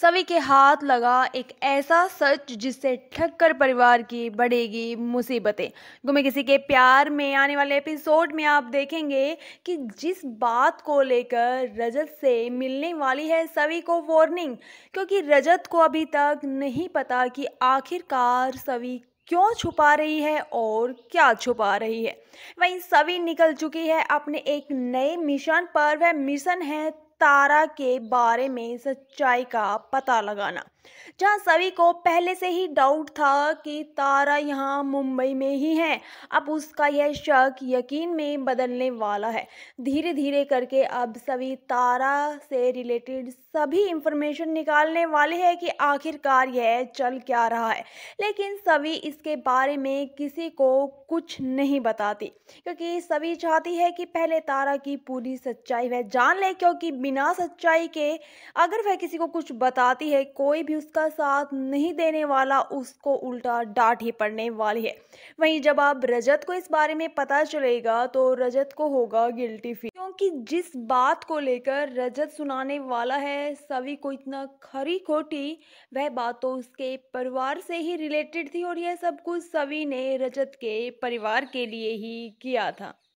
सभी के हाथ लगा एक ऐसा सच जिससे ठक्कर परिवार की बढ़ेगी मुसीबतें गुमे किसी के प्यार में आने वाले एपिसोड में आप देखेंगे कि जिस बात को लेकर रजत से मिलने वाली है सभी को वार्निंग क्योंकि रजत को अभी तक नहीं पता कि आखिरकार सभी क्यों छुपा रही है और क्या छुपा रही है वहीं सभी निकल चुकी है अपने एक नए मिशन पर वह मिशन है तारा के बारे में सच्चाई का पता लगाना जहां सभी को पहले से ही डाउट था कि तारा यहां मुंबई में ही है अब उसका यह शक यकीन में बदलने वाला है धीरे धीरे करके अब सभी तारा से रिलेटेड सभी इंफॉर्मेशन निकालने वाले हैं कि आखिरकार यह चल क्या रहा है लेकिन सभी इसके बारे में किसी को कुछ नहीं बताती क्योंकि सभी चाहती है कि पहले तारा की पूरी सच्चाई वह जान ले क्योंकि बिना सच्चाई के अगर वह किसी को कुछ बताती है कोई भी उसका साथ नहीं देने वाला उसको उल्टा डांट ही पड़ने वाली है वहीं जब आप रजत को इस बारे में पता चलेगा तो रजत को होगा गिल्टी फील क्योंकि जिस बात को लेकर रजत सुनाने वाला है सभी को इतना खरी खोटी वह बात तो उसके परिवार से ही रिलेटेड थी और यह सब कुछ सभी ने रजत के परिवार के लिए ही किया था